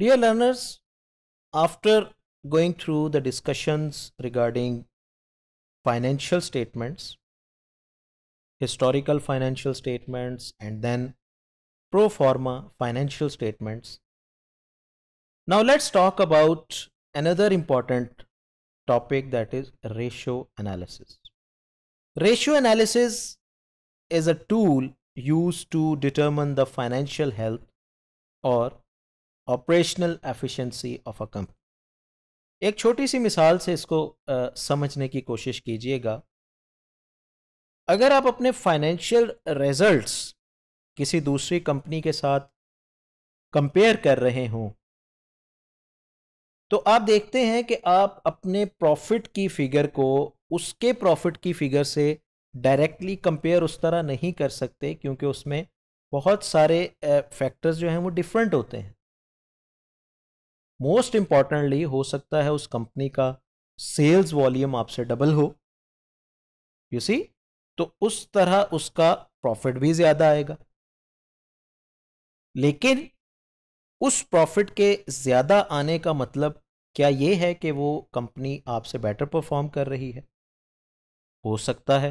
Dear learners, after going through the discussions regarding financial statements, historical financial statements, and then pro forma financial statements, now let's talk about another important topic that is ratio analysis. Ratio analysis is a tool used to determine the financial health or operational efficiency of a company एक छोटी सी मिसाल से इसको आ, समझने की कोशिश कीजिएगा अगर आप अपने फाइनेंशियल रिजल्ट्स किसी दूसरी कंपनी के साथ कंपेयर कर रहे हों तो आप देखते हैं कि आप अपने प्रॉफिट की फिगर को उसके प्रॉफिट की फिगर से डायरेक्टली कंपेयर उस तरह नहीं कर सकते क्योंकि उसमें बहुत सारे फैक्टर्स जो हैं वो डिफरेंट होते हैं मोस्ट इंपॉर्टेंटली हो सकता है उस कंपनी का सेल्स वॉल्यूम आपसे डबल हो यू सी तो उस तरह उसका प्रॉफिट भी ज्यादा आएगा लेकिन उस प्रॉफिट के ज्यादा आने का मतलब क्या यह है कि वो कंपनी आपसे बेटर परफॉर्म कर रही है हो सकता है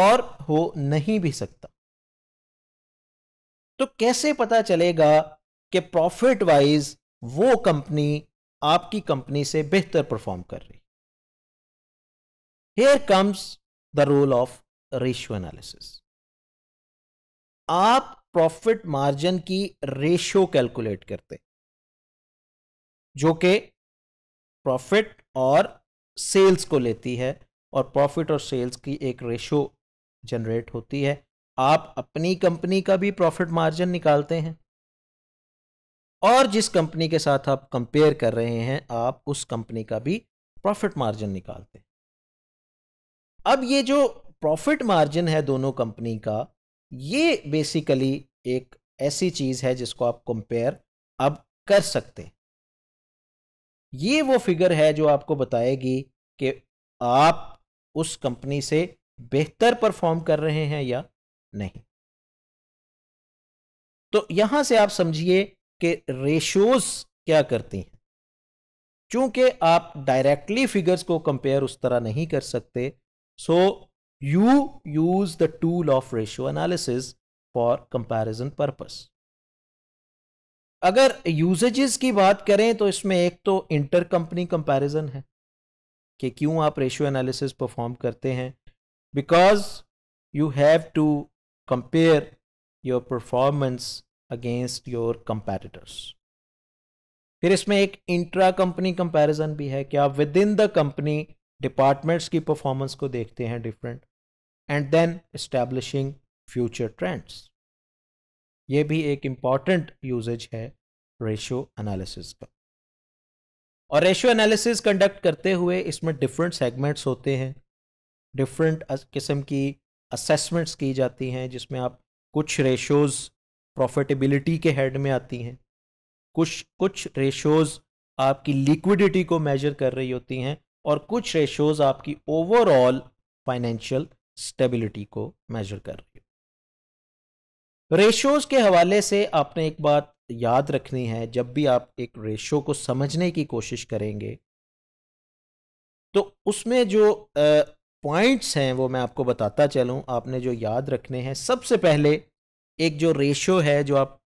और हो नहीं भी सकता तो कैसे पता चलेगा कि प्रॉफिट वाइज वो कंपनी आपकी कंपनी से बेहतर परफॉर्म कर रही here comes the role of ratio analysis आप प्रॉफिट मार्जिन की रेशियो कैलकुलेट करते जो कि प्रॉफिट और सेल्स को लेती है और प्रॉफिट और सेल्स की एक रेशियो जनरेट होती है आप अपनी कंपनी का भी प्रॉफिट मार्जिन निकालते हैं और जिस कंपनी के साथ आप कंपेयर कर रहे हैं आप उस कंपनी का भी प्रॉफिट मार्जिन निकालते हैं अब ये जो प्रॉफिट मार्जिन है दोनों कंपनी का ये बेसिकली एक ऐसी चीज़ है जिसको आप कंपेयर अब कर सकते हैं ये वो फिगर है जो आपको बताएगी कि आप उस कंपनी से बेहतर परफॉर्म कर रहे हैं या नहीं तो यहां से आप समझिए के रेशोज क्या करती हैं चूंकि आप डायरेक्टली फिगर्स को कंपेयर उस तरह नहीं कर सकते so you use the tool of ratio analysis for comparison purpose अगर यूजेजेस की बात करें तो इसमें एक तो इंटर कंपनी कंपैरिजन है कि क्यों आप रेशियो एनालिसिस परफॉर्म करते हैं because you have to compare your performance against your competitors फिर इसमें एक इंट्रा कंपनी कंपैरिजन भी है कि आप within the company departments की परफॉर्मेंस को देखते हैं different and then establishing future trends ये भी एक इंपॉर्टेंट यूजेज है रेशियो एनालिसिस का और रेशियो एनालिसिस कंडक्ट करते हुए इसमें डिफरेंट सेगमेंट्स होते हैं डिफरेंट किस्म की असेसमेंट्स की जाती हैं जिसमें आप कुछ रेशोज़ प्रॉफिटेबिलिटी के हेड में आती हैं कुछ कुछ रेशोज़ आपकी लिक्विडिटी को मेजर कर रही होती हैं और कुछ रेशोज़ आपकी ओवरऑल फाइनेंशियल स्टेबिलिटी को मेजर कर रही होती रेशोज़ के हवाले से आपने एक बात याद रखनी है जब भी आप एक रेशो को समझने की कोशिश करेंगे तो उसमें जो पॉइंट्स हैं वो मैं आपको बताता चलूं आपने जो याद रखने हैं सबसे पहले एक जो रेशो है जो आप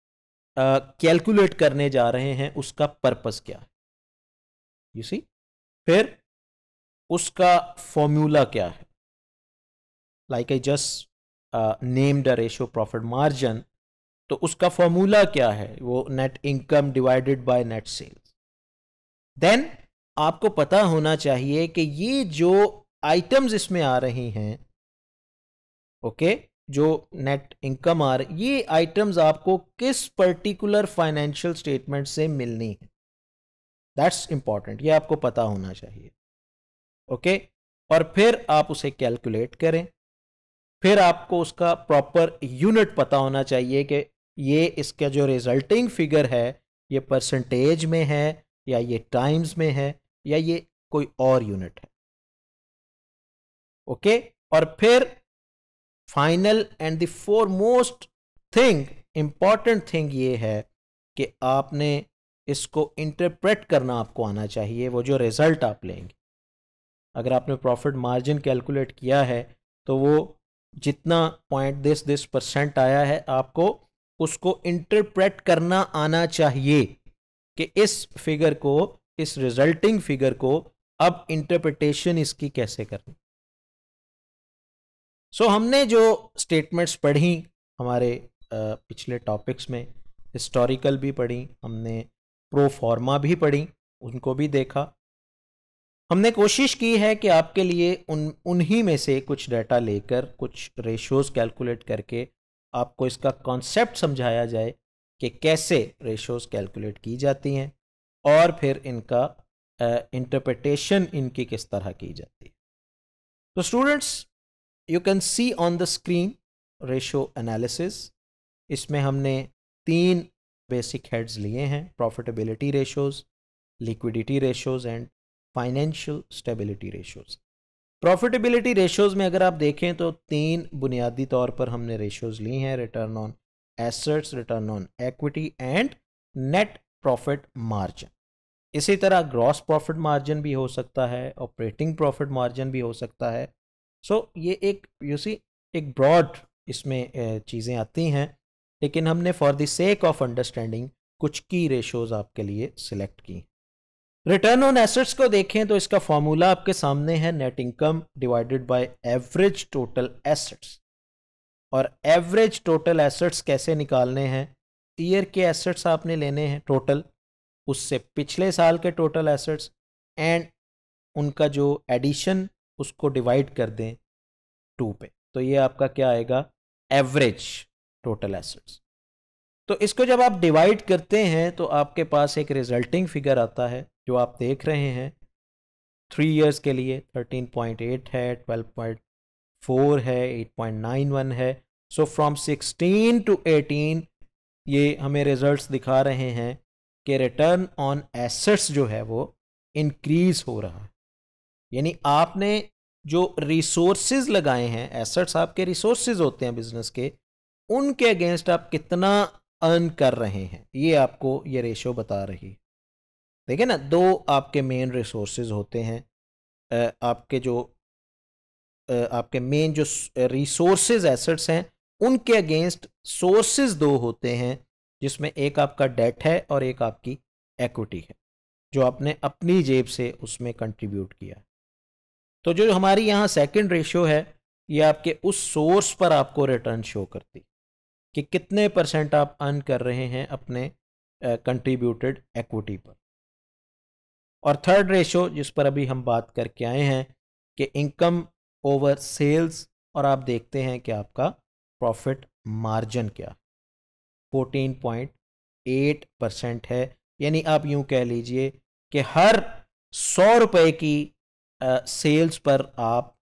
कैलकुलेट करने जा रहे हैं उसका पर्पस क्या है यू सी फिर उसका फॉर्मूला क्या है like I just name the ratio profit margin तो उसका फॉर्मूला क्या है वो net income divided by net sales then आपको पता होना चाहिए कि ये जो आइटम्स इसमें आ रही हैं ओके okay, जो नेट इनकम आ रही ये आइटम्स आपको किस पर्टिकुलर फाइनेंशियल स्टेटमेंट से मिलनी है दैट्स इंपॉर्टेंट ये आपको पता होना चाहिए ओके okay? और फिर आप उसे कैलकुलेट करें फिर आपको उसका प्रॉपर यूनिट पता होना चाहिए कि ये इसका जो रिजल्टिंग फिगर है ये परसेंटेज में है या ये टाइम्स में है या ये कोई और यूनिट है ओके okay? और फिर final and the foremost thing important thing ये है कि आपने इसको इंटरप्रेट करना आपको आना चाहिए वो जो रिज़ल्ट आप लेंगे अगर आपने प्रॉफिट मार्जिन कैलकुलेट किया है तो वो जितना पॉइंट दिस दिस परसेंट आया है आपको उसको इंटरप्रेट करना आना चाहिए कि इस फिगर को इस रिजल्टिंग फिगर को अब इंटरप्रिटेशन इसकी कैसे करनी सो so, हमने जो स्टेटमेंट्स पढ़ी हमारे पिछले टॉपिक्स में हिस्टोरिकल भी पढ़ी हमने प्रो फॉर्मा भी पढ़ी उनको भी देखा हमने कोशिश की है कि आपके लिए उन उन्हीं में से कुछ डाटा लेकर कुछ रेशोज़ कैलकुलेट करके आपको इसका कॉन्सेप्ट समझाया जाए कि कैसे रेशोज़ कैलकुलेट की जाती हैं और फिर इनका इंटरप्रटेशन इनकी किस तरह की जाती है तो students you can see on the screen ratio analysis इसमें हमने तीन बेसिक हेड्स लिए हैं profitability ratios liquidity ratios and financial stability ratios profitability ratios में अगर आप देखें तो तीन बुनियादी तौर पर हमने रेशोज़ ली हैं return on assets return on equity and net profit margin इसी तरह ग्रॉस प्रॉफिट मार्जिन भी हो सकता है ऑपरेटिंग प्रॉफिट मार्जिन भी हो सकता है सो so, ये एक यू सी एक ब्रॉड इसमें चीज़ें आती हैं लेकिन हमने for the sake of understanding कुछ की रेशोज आपके लिए सिलेक्ट की रिटर्न ऑन एसेट्स को देखें तो इसका फॉर्मूला आपके सामने है net income divided by average total assets और एवरेज टोटल एसेट्स कैसे निकालने हैं ईयर के एसेट्स आपने लेने हैं टोटल उससे पिछले साल के टोटल एसेट्स एंड उनका जो एडिशन उसको डिवाइड कर दें टू पे तो ये आपका क्या आएगा एवरेज टोटल एसेट्स तो इसको जब आप डिवाइड करते हैं तो आपके पास एक रिजल्टिंग फिगर आता है जो आप देख रहे हैं थ्री इयर्स के लिए थर्टीन पॉइंट एट है ट्वेल्व पॉइंट फोर है एट पॉइंट नाइन वन है so from sixteen to eighteen ये हमें रिजल्ट्स दिखा रहे हैं कि रिटर्न ऑन एसेट्स जो है वो इंक्रीज हो रहा है यानी आपने जो रिसोर्सेज लगाए हैं एसेट्स आपके रिसोर्सेज होते हैं बिजनेस के उनके अगेंस्ट आप कितना अर्न कर रहे हैं ये आपको ये रेशो बता रही है ठीक है ना दो आपके मेन रिसोर्सेज होते हैं आपके जो आपके मेन जो रिसोर्सेज एसेट्स हैं उनके अगेंस्ट सोर्सेज दो होते हैं जिसमें एक आपका डेट है और एक आपकी एक्विटी है जो आपने अपनी जेब से उसमें कंट्रीब्यूट किया तो जो हमारी यहाँ सेकंड रेशियो है ये आपके उस सोर्स पर आपको रिटर्न शो करती कि कितने परसेंट आप अर्न कर रहे हैं अपने कंट्रीब्यूटेड uh, एक्विटी पर और थर्ड रेशो जिस पर अभी हम बात करके आए हैं कि इनकम ओवर सेल्स और आप देखते हैं कि आपका प्रॉफिट मार्जिन क्या 14.8 परसेंट है यानी आप यूं कह लीजिए कि हर सौ रुपए की सेल्स पर आप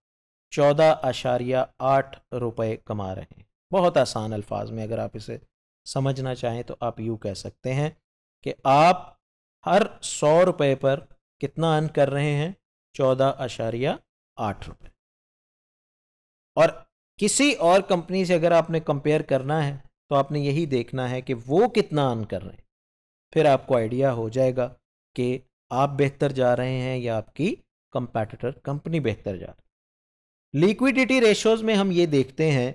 चौदह आशारिया आठ रुपये कमा रहे हैं बहुत आसान अल्फाज में अगर आप इसे समझना चाहें तो आप यूँ कह सकते हैं कि आप हर सौ रुपये पर कितना अन कर रहे हैं चौदह आशारिया आठ रुपये और किसी और कंपनी से अगर आपने कंपेयर करना है तो आपने यही देखना है कि वो कितना अन कर रहे हैं फिर आपको आइडिया हो जाएगा कि आप बेहतर जा रहे हैं या आपकी कंपेटिटर कंपनी बेहतर जा रही लिक्विडिटी रेशोज में हम ये देखते हैं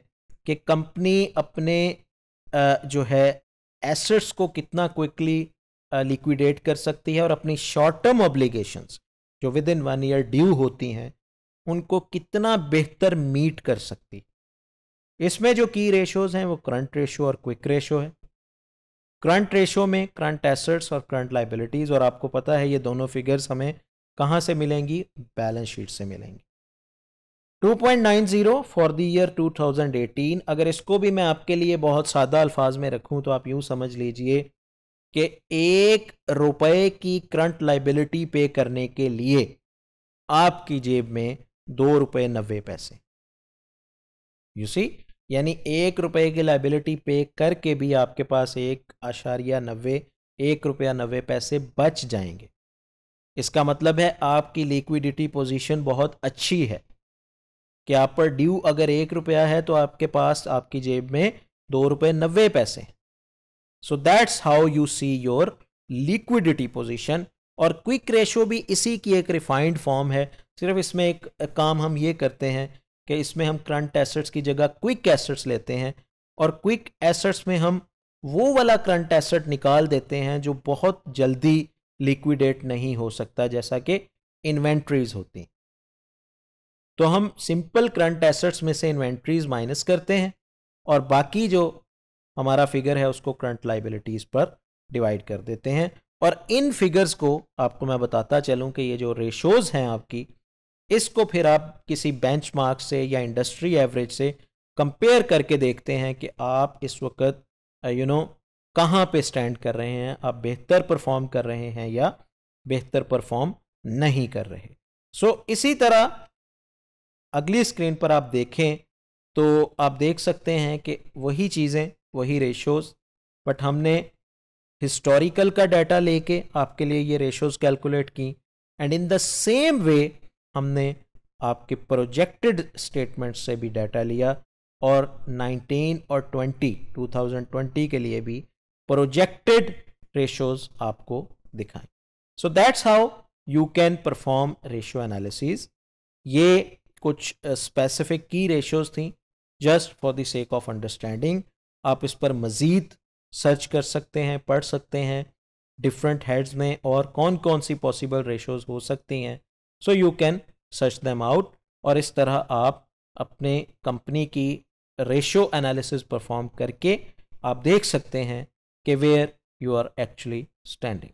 कि कंपनी अपने जो है एसेट्स को कितना क्विकली लिक्विडेट कर सकती है और अपनी शॉर्ट टर्म ऑब्लिगेशंस जो within one year due होती हैं उनको कितना बेहतर मीट कर सकती इसमें जो की रेशोज हैं वो करंट रेशो और क्विक रेशो है करंट रेशो में करंट एसेट्स और करंट लाइबिलिटीज़ और आपको पता है ये दोनों फिगर्स हमें कहां से मिलेंगी बैलेंस शीट से मिलेंगी 2.90 फॉर द ईयर 2018 अगर इसको भी मैं आपके लिए बहुत सादा अल्फाज में रखूं तो आप यूं समझ लीजिए कि एक रुपए की करंट लाइबिलिटी पे करने के लिए आपकी जेब में दो रुपए नब्बे पैसे यूसी यानी एक रुपए की लाइबिलिटी पे करके भी आपके पास एक आशारिया नब्बे एक रुपया नब्बे पैसे बच जाएंगे इसका मतलब है आपकी लिक्विडिटी पोजीशन बहुत अच्छी है कि आप पर ड्यू अगर एक रुपया है तो आपके पास आपकी जेब में दो रुपये नब्बे पैसे so that's how you see your liquidity position और क्विक रेशो भी इसी की एक रिफाइंड फॉर्म है सिर्फ इसमें एक काम हम ये करते हैं कि इसमें हम करंट एसेट्स की जगह क्विक एसेट्स लेते हैं और क्विक एसेट्स में हम वो वाला करंट एसेट निकाल देते हैं जो बहुत जल्दी लिक्विडेट नहीं हो सकता जैसा कि इन्वेंट्रीज होती तो हम सिंपल करंट एसेट्स में से इन्वेंट्रीज माइनस करते हैं और बाकी जो हमारा फिगर है उसको करंट लाइबिलिटीज़ पर डिवाइड कर देते हैं और इन फिगर्स को आपको मैं बताता चलूं कि ये जो रेशोज़ हैं आपकी इसको फिर आप किसी बेंचमार्क से या इंडस्ट्री एवरेज से कंपेयर करके देखते हैं कि आप इस वक्त यू नो कहाँ पे स्टैंड कर रहे हैं आप बेहतर परफॉर्म कर रहे हैं या बेहतर परफॉर्म नहीं कर रहे सो so, इसी तरह अगली स्क्रीन पर आप देखें तो आप देख सकते हैं कि वही चीज़ें वही रेशोज़ बट हमने हिस्टोरिकल का डाटा लेके आपके लिए ये रेशोज़ कैलकुलेट की and in the same way हमने आपके प्रोजेक्टेड स्टेटमेंट से भी डाटा लिया और 19 और 20 2020 के लिए भी प्रोजेक्टेड ratios आपको दिखाएं so that's how you can perform ratio analysis ये कुछ स्पेसिफिक की रेशियोज थी just for the sake of understanding आप इस पर मज़ीद सर्च कर सकते हैं पढ़ सकते हैं डिफरेंट हेड्स में और कौन कौन सी पॉसिबल रेशोज़ हो सकती हैं so you can search them out और इस तरह आप अपने कंपनी की रेशो एनालिसिस परफॉर्म करके आप देख सकते हैं where you are actually standing